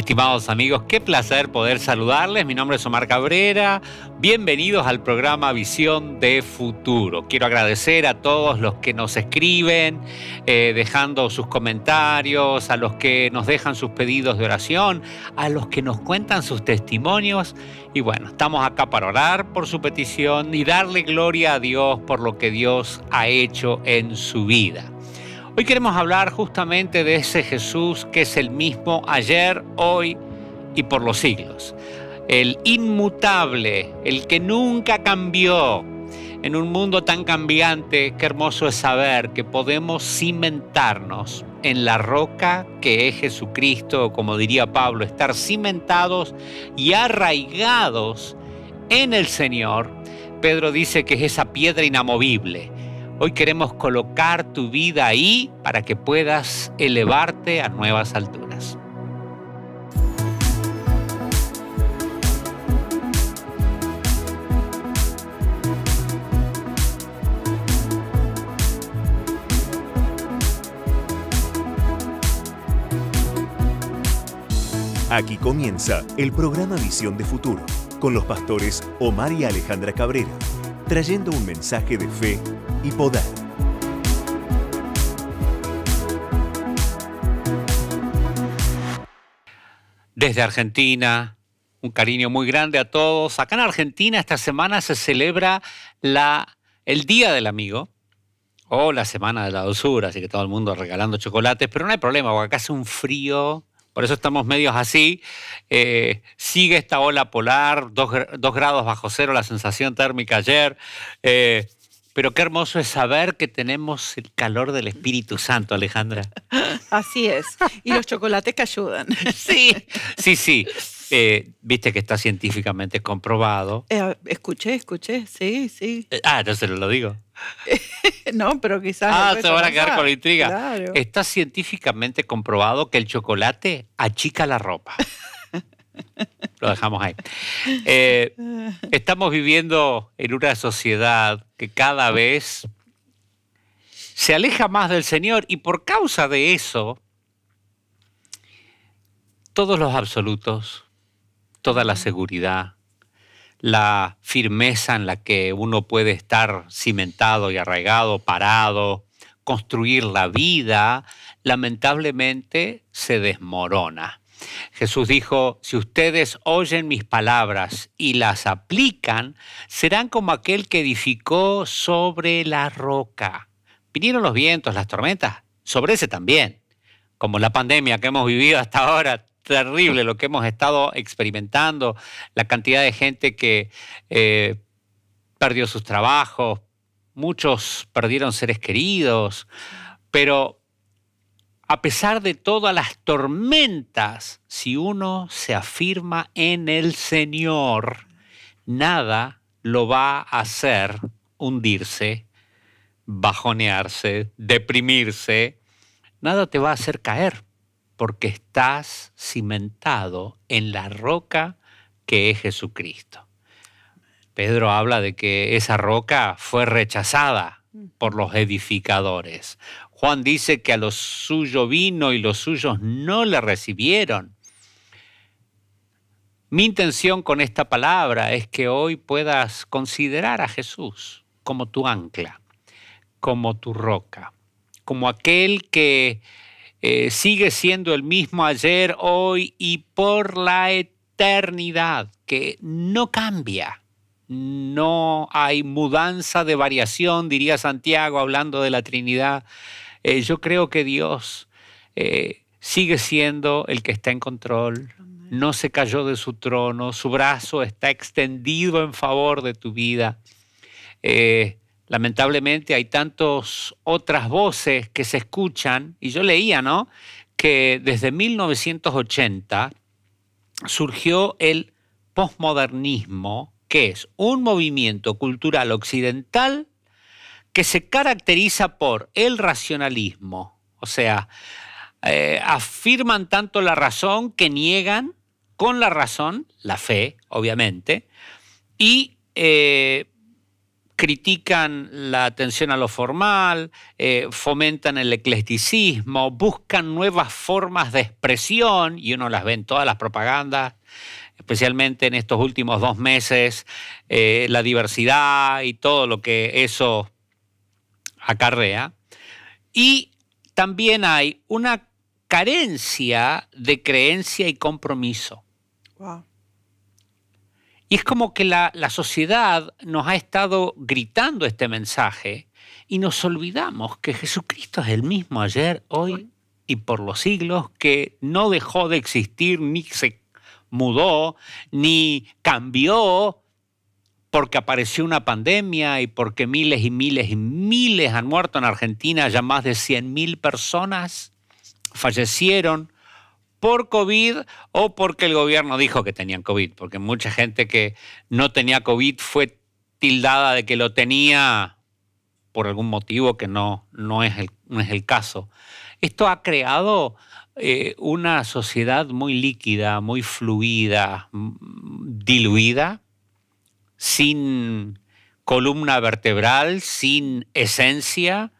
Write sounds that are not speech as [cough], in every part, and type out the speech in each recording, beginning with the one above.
Estimados amigos, qué placer poder saludarles. Mi nombre es Omar Cabrera. Bienvenidos al programa Visión de Futuro. Quiero agradecer a todos los que nos escriben, eh, dejando sus comentarios, a los que nos dejan sus pedidos de oración, a los que nos cuentan sus testimonios. Y bueno, estamos acá para orar por su petición y darle gloria a Dios por lo que Dios ha hecho en su vida. Hoy queremos hablar justamente de ese Jesús que es el mismo ayer, hoy y por los siglos. El inmutable, el que nunca cambió. En un mundo tan cambiante, qué hermoso es saber que podemos cimentarnos en la roca que es Jesucristo, como diría Pablo, estar cimentados y arraigados en el Señor. Pedro dice que es esa piedra inamovible Hoy queremos colocar tu vida ahí para que puedas elevarte a nuevas alturas. Aquí comienza el programa Visión de Futuro con los pastores Omar y Alejandra Cabrera trayendo un mensaje de fe y poder. Desde Argentina, un cariño muy grande a todos. Acá en Argentina esta semana se celebra la, el Día del Amigo o la Semana de la Dulzura, así que todo el mundo regalando chocolates, pero no hay problema, porque acá hace un frío por eso estamos medios así. Eh, sigue esta ola polar, dos grados bajo cero la sensación térmica ayer. Eh, pero qué hermoso es saber que tenemos el calor del Espíritu Santo, Alejandra. [laughs] Así es. Y los chocolates que ayudan. [laughs] Sí, sí, sí. Eh, viste que está científicamente comprobado. Eh, escuché, escuché, sí, sí. Eh, ah, no se lo digo. [laughs] no, pero quizás. Ah, se van a quedar con la intriga. Está científicamente comprobado que el chocolate achica la ropa. Lo dejamos ahí. Eh, estamos viviendo en una sociedad que cada vez se aleja más del Señor y por causa de eso, todos los absolutos, toda la seguridad, la firmeza en la que uno puede estar cimentado y arraigado, parado, construir la vida, lamentablemente se desmorona. Jesús dijo, si ustedes oyen mis palabras y las aplican, serán como aquel que edificó sobre la roca. Vinieron los vientos, las tormentas, sobre ese también, como la pandemia que hemos vivido hasta ahora, terrible lo que hemos estado experimentando, la cantidad de gente que eh, perdió sus trabajos, muchos perdieron seres queridos, pero a pesar de todas las tormentas, si uno se afirma en el Señor, nada lo va a hacer hundirse, bajonearse, deprimirse, nada te va a hacer caer, porque estás cimentado en la roca que es Jesucristo. Pedro habla de que esa roca fue rechazada por los edificadores. Juan dice que a los suyos vino y los suyos no le recibieron. Mi intención con esta palabra es que hoy puedas considerar a Jesús como tu ancla, como tu roca, como aquel que eh, sigue siendo el mismo ayer, hoy y por la eternidad, que no cambia. No hay mudanza de variación, diría Santiago hablando de la Trinidad. Eh, yo creo que Dios eh, sigue siendo el que está en control, no se cayó de su trono, su brazo está extendido en favor de tu vida. Eh, lamentablemente hay tantas otras voces que se escuchan, y yo leía, ¿no? Que desde 1980 surgió el posmodernismo, que es un movimiento cultural occidental que se caracteriza por el racionalismo, o sea, eh, afirman tanto la razón que niegan con la razón, la fe, obviamente, y eh, critican la atención a lo formal, eh, fomentan el eclecticismo, buscan nuevas formas de expresión, y uno las ve en todas las propagandas, especialmente en estos últimos dos meses, la diversidad y todo lo que eso acarrea. Y también hay una carencia de creencia y compromiso. Y es como que la, la, sociedad nos ha estado gritando este mensaje y nos olvidamos que Jesucristo es el mismo ayer, hoy y por los siglos, que no dejó de existir, ni se mudó, ni cambió, porque apareció una pandemia y porque miles y miles y miles han muerto en Argentina, ya más de 100.000 personas fallecieron por COVID o porque el gobierno dijo que tenían COVID, porque mucha gente que no tenía COVID fue tildada de que lo tenía por algún motivo que no, no, es, el, no es el caso. Esto ha creado eh, una sociedad muy líquida, muy fluida, diluida, sin columna vertebral, sin esencia,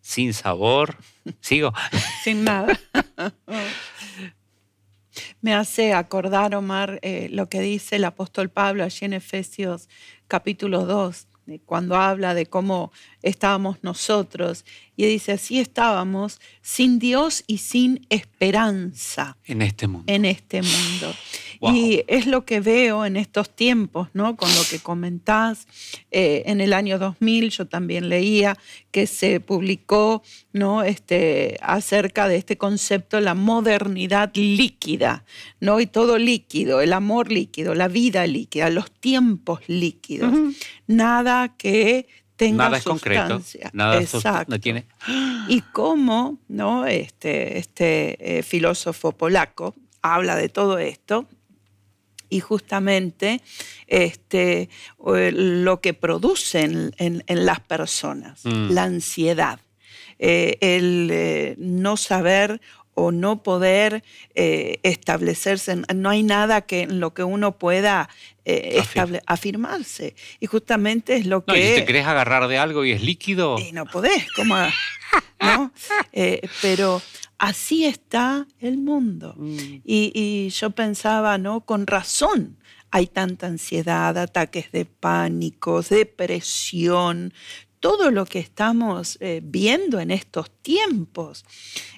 sin sabor. Sigo. Sin nada. Me hace acordar, Omar, eh, lo que dice el apóstol Pablo allí en Efesios capítulo 2, cuando habla de cómo estábamos nosotros. Y dice, así estábamos sin Dios y sin esperanza. En este mundo. En este mundo. Y es lo que veo en estos tiempos, ¿no? Con lo que comentás. Eh, en el año 2000 yo también leía que se publicó, ¿no? Este, acerca de este concepto, la modernidad líquida, ¿no? Y todo líquido, el amor líquido, la vida líquida, los tiempos líquidos. Nada que tenga nada es concreto, nada Exacto. no tiene. Y cómo, ¿no? Este, este eh, filósofo polaco habla de todo esto y justamente este, eh, lo que producen en, las personas, mm. la ansiedad, eh, el eh, no saber o no poder establecerse. No hay nada que, en lo que uno pueda afirmarse. Y justamente es lo que... Y si te querés agarrar de algo y es líquido... Y no podés, ¿cómo? ¿no? [laughs] pero así está el mundo. Mm. Y, yo pensaba, ¿no? Con razón hay tanta ansiedad, ataques de pánico, depresión, todo lo que estamos eh, viendo en estos tiempos.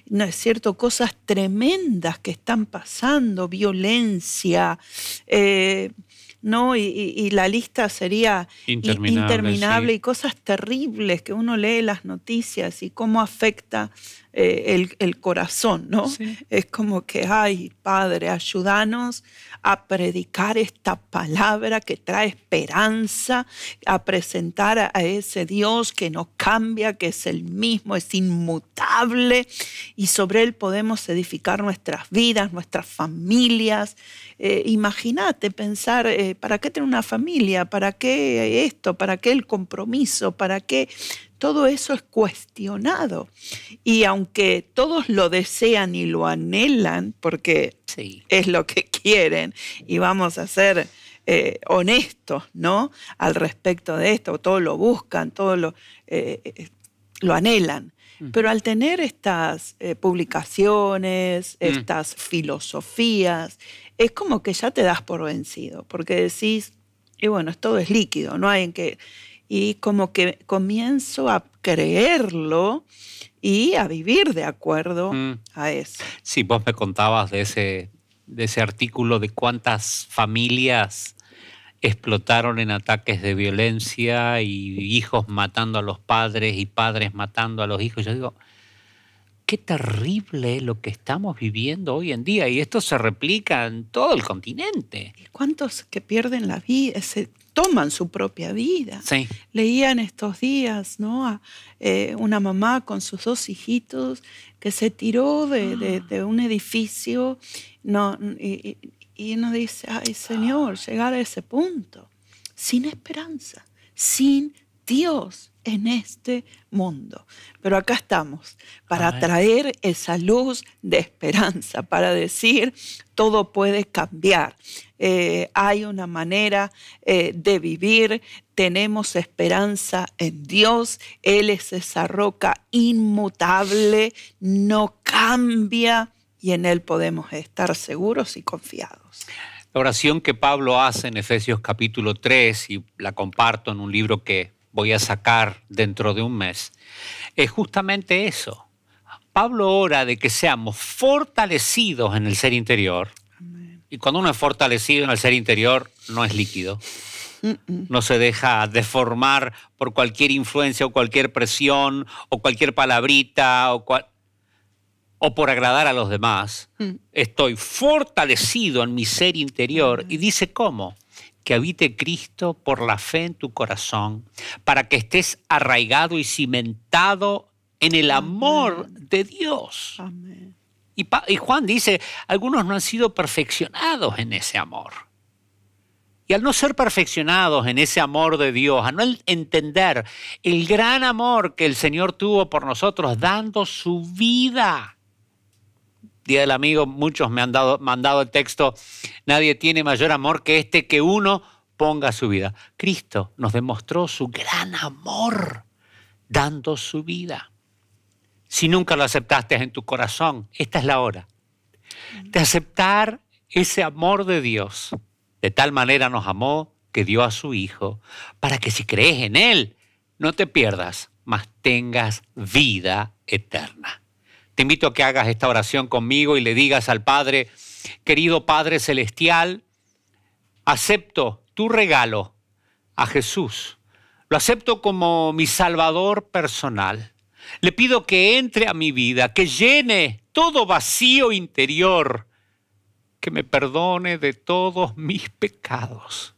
¿No es cierto? Cosas tremendas que están pasando, violencia. Eh, ¿no? Y, la lista sería interminable, y cosas terribles que uno lee las noticias y cómo afecta eh, el, corazón, ¿no? Es como que, ay, Padre, ayúdanos a predicar esta palabra que trae esperanza, a presentar a, ese Dios que no cambia, que es el mismo, es inmutable, y sobre él podemos edificar nuestras vidas, nuestras familias. Eh, imagínate pensar, eh, ¿para qué tener una familia? ¿Para qué esto? ¿Para qué el compromiso? ¿Para qué todo eso es cuestionado. Y aunque todos lo desean y lo anhelan, porque sí. es lo que quieren, y vamos a ser eh, honestos, ¿no? Al respecto de esto, todos lo buscan, todos eh, eh, lo, anhelan. Mm. Pero al tener estas publicaciones, mm. estas filosofías, es como que ya te das por vencido, porque decís, y bueno, todo es líquido, no hay en que y como que comienzo a creerlo y a vivir de acuerdo mm. a eso. Sí, vos me contabas de ese, de ese artículo de cuántas familias explotaron en ataques de violencia y hijos matando a los padres y padres matando a los hijos. Yo digo, qué terrible lo que estamos viviendo hoy en día. Y esto se replica en todo el continente. ¿Y ¿Cuántos que pierden la vida, eh, se toman su propia vida? Sí. en estos días, ¿no? A, eh, una mamá con sus dos hijitos que se tiró de, ah. un edificio no, y, nos uno dice, ay Señor, llegar a ese punto, sin esperanza, sin Dios en este mundo. Pero acá estamos para traer esa luz de esperanza, para decir, todo puede cambiar. Eh, hay una manera eh, de vivir, tenemos esperanza en Dios, Él es esa roca inmutable, no cambia y en Él podemos estar seguros y confiados. La oración que Pablo hace en Efesios capítulo 3, y la comparto en un libro que voy a sacar dentro de un mes, es justamente eso. Pablo ora de que seamos fortalecidos en el ser interior. Y cuando uno es fortalecido en el ser interior, no es líquido. No se deja deformar por cualquier influencia o cualquier presión o cualquier palabrita o, por agradar a los demás. Mm. Estoy fortalecido en mi ser interior. Mm. Y dice cómo que habite Cristo por la fe en tu corazón, para que estés arraigado y cimentado en el amor de Dios. Y, Juan dice, algunos no han sido perfeccionados en ese amor. Y al no ser perfeccionados en ese amor de Dios, a no entender el gran amor que el Señor tuvo por nosotros, dando su vida Día del Amigo, muchos me han dado, mandado el texto, nadie tiene mayor amor que este que uno ponga su vida. Cristo nos demostró su gran amor dando su vida. Si nunca lo aceptaste en tu corazón, esta es la hora de aceptar ese amor de Dios. De tal manera nos amó que dio a su Hijo, para que si crees en Él, no te pierdas, mas tengas vida eterna. Te invito a que hagas esta oración conmigo y le digas al Padre, querido Padre Celestial, acepto tu regalo a Jesús. Lo acepto como mi Salvador personal. Le pido que entre a mi vida, que llene todo vacío interior, que me perdone de todos mis pecados,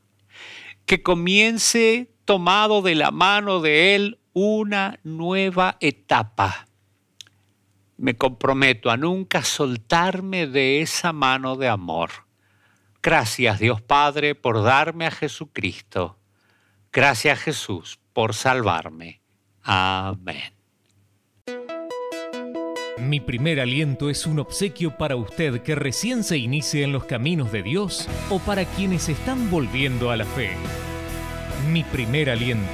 que comience tomado de la mano de Él una nueva etapa me comprometo a nunca soltarme de esa mano de amor. Gracias Dios Padre por darme a Jesucristo. Gracias Jesús por salvarme. Amén. Mi primer aliento es un obsequio para usted que recién se inicie en los caminos de Dios o para quienes están volviendo a la fe. Mi primer aliento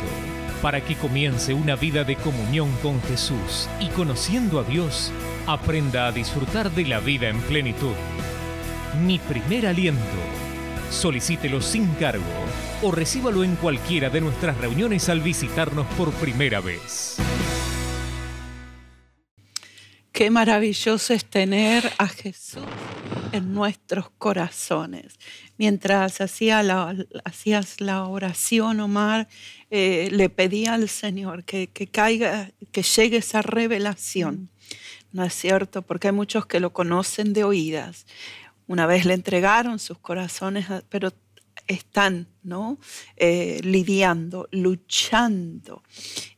para que comience una vida de comunión con Jesús y conociendo a Dios, aprenda a disfrutar de la vida en plenitud. Mi primer aliento. Solicítelo sin cargo o recíbalo en cualquiera de nuestras reuniones al visitarnos por primera vez. Qué maravilloso es tener a Jesús en nuestros corazones. Mientras hacía la, hacías la oración, Omar, eh, le pedía al Señor que, caiga, que llegue esa revelación. ¿No es cierto? Porque hay muchos que lo conocen de oídas. Una vez le entregaron sus corazones, pero están ¿no? Eh, lidiando, luchando,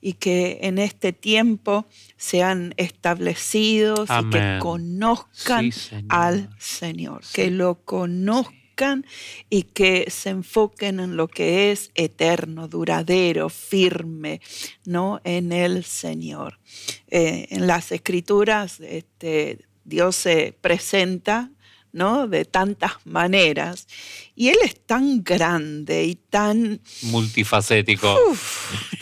y que en este tiempo sean establecidos y que conozcan al Señor, que lo conozcan y que se enfoquen en lo que es eterno, duradero, firme, ¿no? En el Señor. Eh, en las escrituras, este, Dios se presenta de tantas maneras. Y él es tan grande y tan... Multifacético.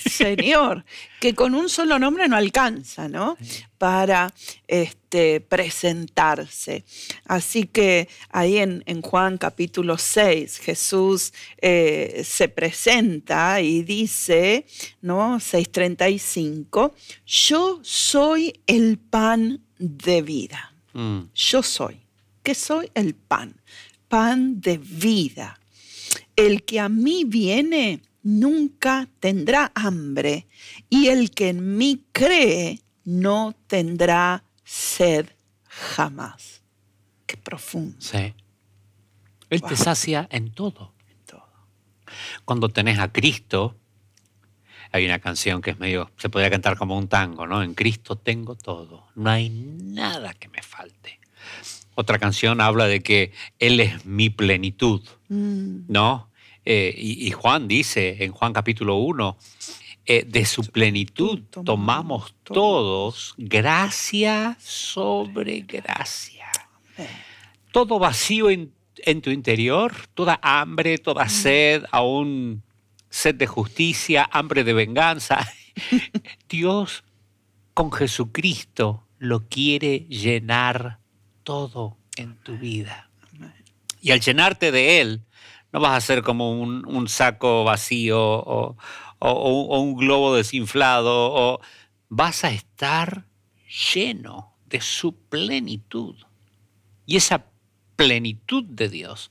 señor, que con un solo nombre no alcanza, ¿no? Para este, presentarse. Así que ahí en, en Juan capítulo 6, Jesús eh, se presenta y dice, ¿no? 6.35, yo soy el pan de vida. Mm. Yo soy que soy el pan, pan de vida. El que a mí viene nunca tendrá hambre, y el que en mí cree no tendrá sed jamás. Qué profundo. Sí. Él te sacia en todo. En todo. Cuando tenés a Cristo, hay una canción que es medio, se podría cantar como un tango, ¿no? En Cristo tengo todo, no hay nada que me falte. Otra canción habla de que Él es mi plenitud, mm. ¿no? Eh, y, Juan dice en Juan capítulo 1, eh, de su plenitud tomamos todos gracia sobre gracia. Todo vacío en, en tu interior, toda hambre, toda mm. sed, aún sed de justicia, hambre de venganza. [laughs] Dios con Jesucristo lo quiere llenar todo en tu vida. Y al llenarte de Él, no vas a ser como un, saco vacío o, un globo desinflado, o vas a estar lleno de su plenitud. Y esa plenitud de Dios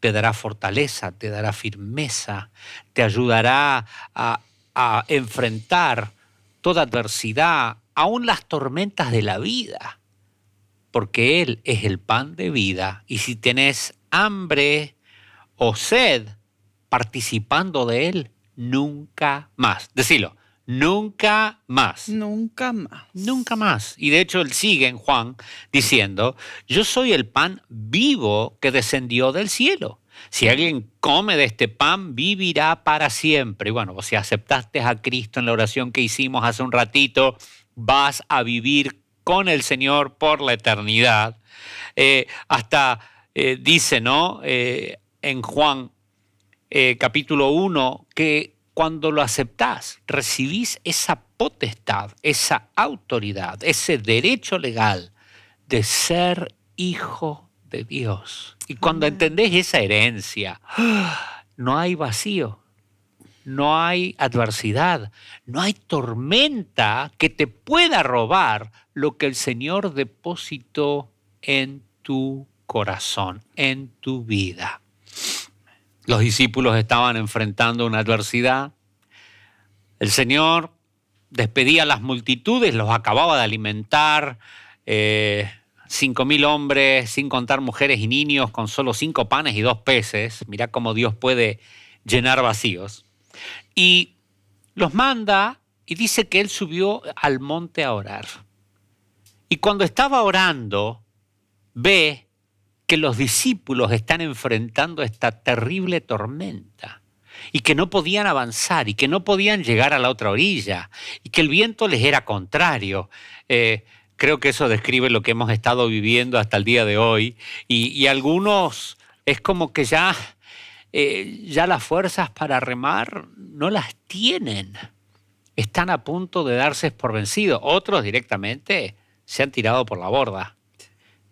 te dará fortaleza, te dará firmeza, te ayudará a, a enfrentar toda adversidad, aún las tormentas de la vida porque Él es el pan de vida. Y si tenés hambre o sed, participando de Él, nunca más. Decilo, nunca más. Nunca más. Nunca más. Y de hecho Él sigue en Juan diciendo, yo soy el pan vivo que descendió del cielo. Si alguien come de este pan, vivirá para siempre. Y bueno, si aceptaste a Cristo en la oración que hicimos hace un ratito, vas a vivir con el Señor por la eternidad. Eh, hasta eh, dice, ¿no? Eh, en Juan capítulo 1, que cuando lo aceptás, recibís esa potestad, esa autoridad, ese derecho legal de ser hijo de Dios. Y cuando entendés esa herencia, ¡ah! no hay vacío, no hay adversidad, no hay tormenta que te pueda robar lo que el Señor depositó en tu corazón, en tu vida. Los discípulos estaban enfrentando una adversidad. El Señor despedía a las multitudes, los acababa de alimentar. Eh, cinco mil hombres, sin contar mujeres y niños, con solo cinco panes y dos peces. Mirá cómo Dios puede llenar vacíos y los manda y dice que él subió al monte a orar. Y cuando estaba orando, ve que los discípulos están enfrentando esta terrible tormenta y que no podían avanzar y que no podían llegar a la otra orilla y que el viento les era contrario. Eh, creo que eso describe lo que hemos estado viviendo hasta el día de hoy y algunos es como que ya eh, ya las fuerzas para remar no las tienen. Están a punto de darse por vencidos. Otros directamente se han tirado por la borda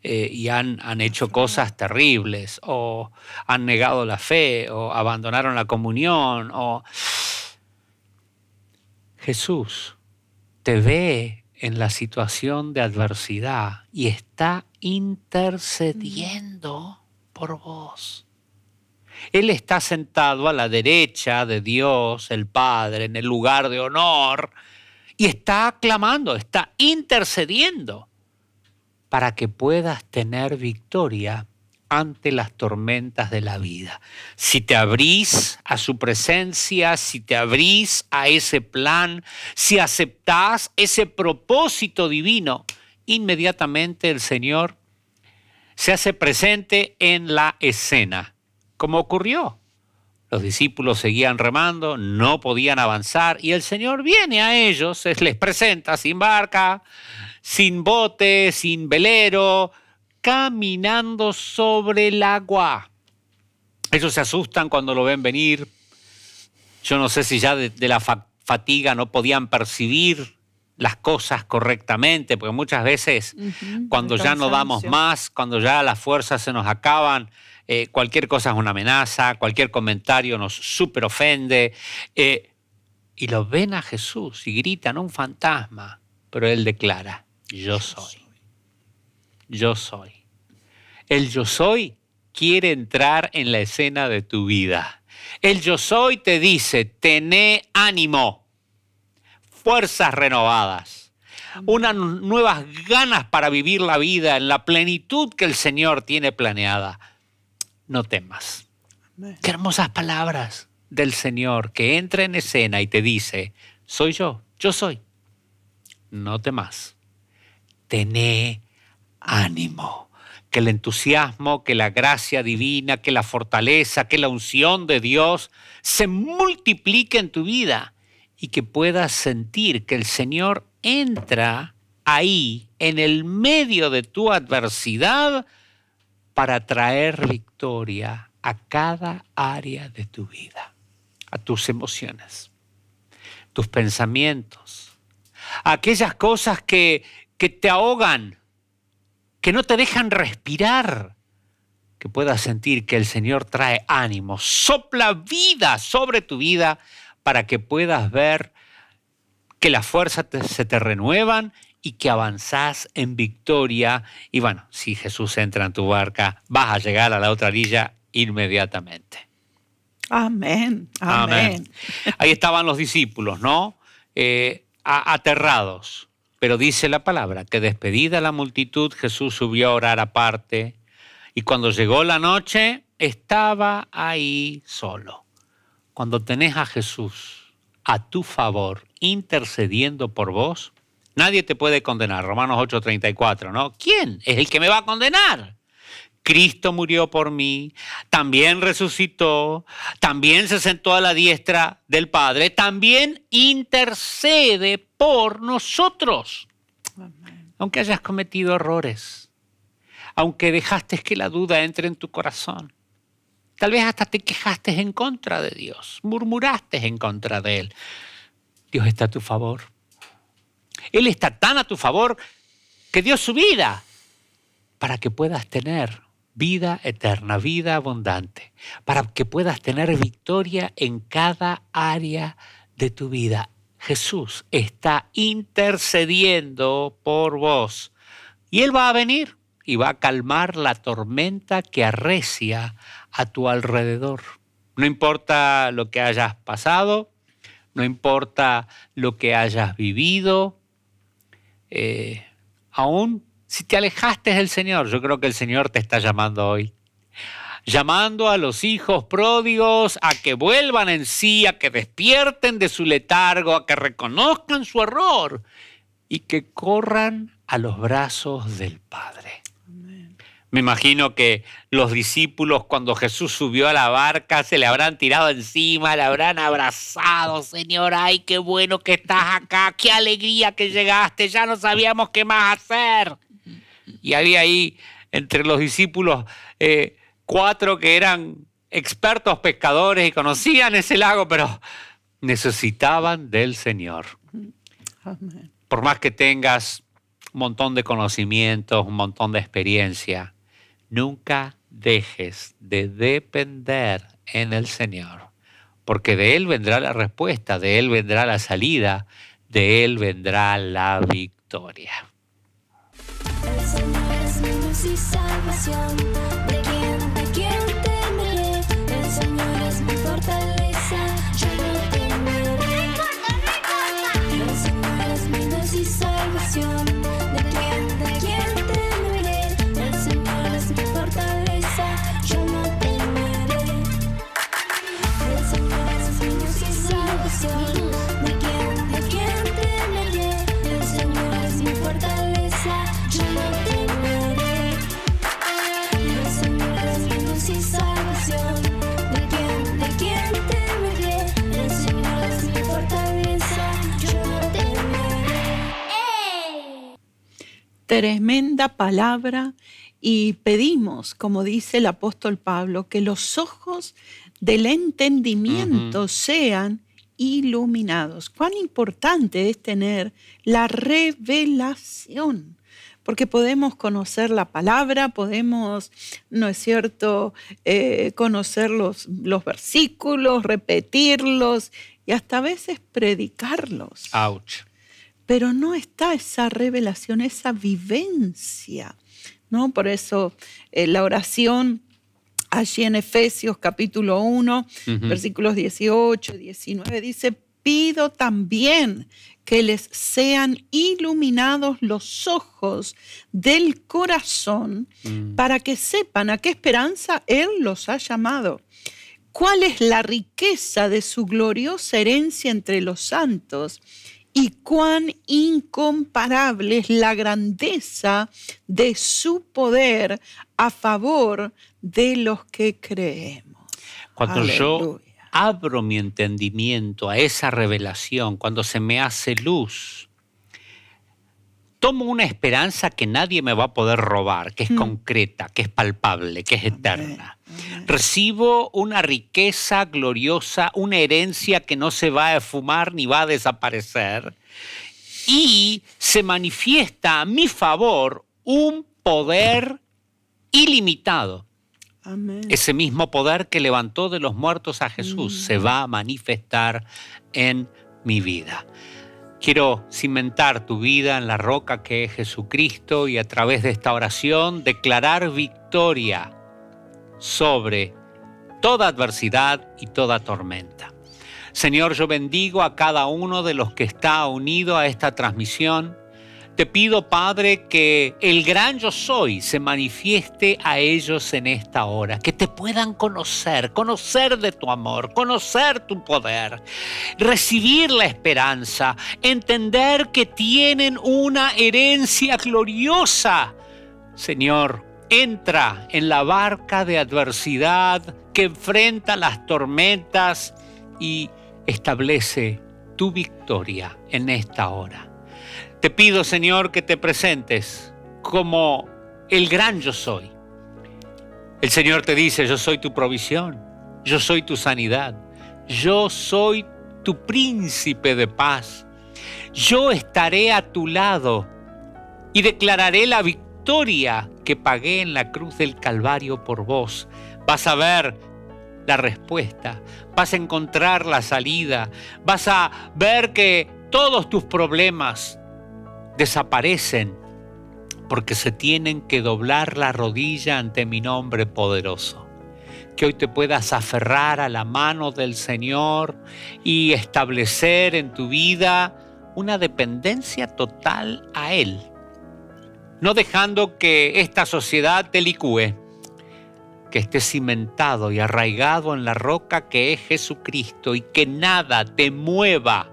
eh, y han, han hecho cosas terribles o han negado la fe o abandonaron la comunión o... Jesús te ve en la situación de adversidad y está intercediendo por vos. Él está sentado a la derecha de Dios, el Padre, en el lugar de honor, y está clamando, está intercediendo para que puedas tener victoria ante las tormentas de la vida. Si te abrís a su presencia, si te abrís a ese plan, si aceptás ese propósito divino, inmediatamente el Señor se hace presente en la escena como ocurrió. Los discípulos seguían remando, no podían avanzar y el Señor viene a ellos, les presenta sin barca, sin bote, sin velero, caminando sobre el agua. Ellos se asustan cuando lo ven venir. Yo no sé si ya de, la fatiga no podían percibir las cosas correctamente, porque muchas veces cuando ya no damos más, cuando ya las fuerzas se nos acaban, eh, cualquier cosa es una amenaza, cualquier comentario nos super ofende. Eh, y lo ven a Jesús y gritan un fantasma, pero él declara, yo soy, yo soy. El yo soy quiere entrar en la escena de tu vida. El yo soy te dice, tené ánimo, fuerzas renovadas, unas nuevas ganas para vivir la vida en la plenitud que el Señor tiene planeada no temas. Qué hermosas palabras del Señor que entra en escena y te dice, soy yo, yo soy. No temas. Tené ánimo. Que el entusiasmo, que la gracia divina, que la fortaleza, que la unción de Dios se multiplique en tu vida y que puedas sentir que el Señor entra ahí, en el medio de tu adversidad, para traer victoria a cada área de tu vida, a tus emociones, tus pensamientos, a aquellas cosas que, te ahogan, que no te dejan respirar, que puedas sentir que el Señor trae ánimo, sopla vida sobre tu vida para que puedas ver que las fuerzas se te renuevan y que avanzás en victoria. Y bueno, si Jesús entra en tu barca, vas a llegar a la otra orilla inmediatamente. Amén, amén. Ahí estaban los discípulos, ¿no? Eh, aterrados. Pero dice la palabra que despedida la multitud, Jesús subió a orar aparte y cuando llegó la noche estaba ahí solo. Cuando tenés a Jesús a tu favor intercediendo por vos, Nadie te puede condenar, Romanos 8:34, ¿no? ¿Quién es el que me va a condenar? Cristo murió por mí, también resucitó, también se sentó a la diestra del Padre, también intercede por nosotros. Aunque hayas cometido errores, aunque dejaste que la duda entre en tu corazón, tal vez hasta te quejaste en contra de Dios, murmuraste en contra de Él. Dios está a tu favor. Él está tan a tu favor que dio su vida para que puedas tener vida eterna, vida abundante, para que puedas tener victoria en cada área de tu vida. Jesús está intercediendo por vos y Él va a venir y va a calmar la tormenta que arrecia a tu alrededor. No importa lo que hayas pasado, no importa lo que hayas vivido, eh, aún si te alejaste del Señor, yo creo que el Señor te está llamando hoy. Llamando a los hijos pródigos a que vuelvan en sí, a que despierten de su letargo, a que reconozcan su error y que corran a los brazos del Padre. Me imagino que los discípulos cuando Jesús subió a la barca se le habrán tirado encima, le habrán abrazado, Señor, ay, qué bueno que estás acá, qué alegría que llegaste, ya no sabíamos qué más hacer. Y había ahí entre los discípulos eh, cuatro que eran expertos pescadores y conocían ese lago, pero necesitaban del Señor. Por más que tengas un montón de conocimientos, un montón de experiencia, Nunca dejes de depender en el Señor, porque de Él vendrá la respuesta, de Él vendrá la salida, de Él vendrá la victoria. tremenda palabra y pedimos, como dice el apóstol Pablo, que los ojos del entendimiento sean iluminados. Cuán importante es tener la revelación, porque podemos conocer la palabra, podemos, ¿no es cierto?, eh, conocer los, versículos, repetirlos y hasta a veces predicarlos pero no está esa revelación, esa vivencia, ¿no? Por eso eh, la oración allí en Efesios capítulo 1, versículos 18 y 19 dice, pido también que les sean iluminados los ojos del corazón mm. para que sepan a qué esperanza Él los ha llamado. ¿Cuál es la riqueza de su gloriosa herencia entre los santos? y cuán incomparable es la grandeza de su poder a favor de los que creemos. Cuando yo abro mi entendimiento a esa revelación, cuando se me hace luz, tomo una esperanza que nadie me va a poder robar, que es mm. concreta, que es palpable, que es eterna. Recibo una riqueza gloriosa, una herencia que no se va a fumar ni va a desaparecer. Y se manifiesta a mi favor un poder ilimitado. Ese mismo poder que levantó de los muertos a Jesús mm. se va a manifestar en mi vida. Quiero cimentar tu vida en la roca que es Jesucristo y a través de esta oración declarar victoria sobre toda adversidad y toda tormenta. Señor, yo bendigo a cada uno de los que está unido a esta transmisión te pido, Padre, que el gran yo soy se manifieste a ellos en esta hora, que te puedan conocer, conocer de tu amor, conocer tu poder, recibir la esperanza, entender que tienen una herencia gloriosa. Señor, entra en la barca de adversidad que enfrenta las tormentas y establece tu victoria en esta hora. Te pido, Señor, que te presentes como el gran yo soy. El Señor te dice, yo soy tu provisión, yo soy tu sanidad, yo soy tu príncipe de paz. Yo estaré a tu lado y declararé la victoria que pagué en la cruz del Calvario por vos. Vas a ver la respuesta, vas a encontrar la salida, vas a ver que todos tus problemas desaparecen porque se tienen que doblar la rodilla ante mi nombre poderoso. Que hoy te puedas aferrar a la mano del Señor y establecer en tu vida una dependencia total a Él, no dejando que esta sociedad te licúe, que esté cimentado y arraigado en la roca que es Jesucristo y que nada te mueva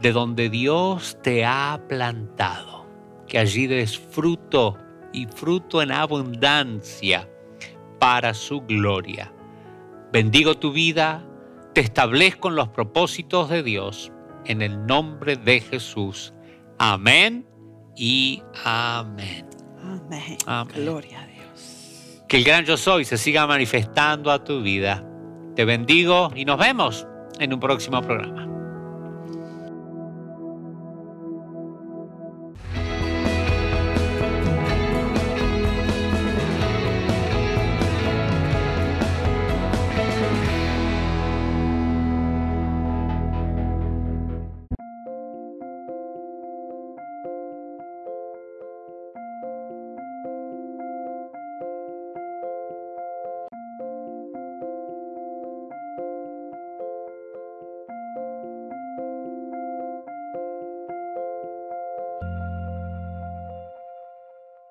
de donde Dios te ha plantado, que allí des fruto y fruto en abundancia para su gloria. Bendigo tu vida, te establezco en los propósitos de Dios, en el nombre de Jesús. Amén y amén. Amén. Gloria a Dios. Que el gran yo soy se siga manifestando a tu vida. Te bendigo y nos vemos en un próximo programa.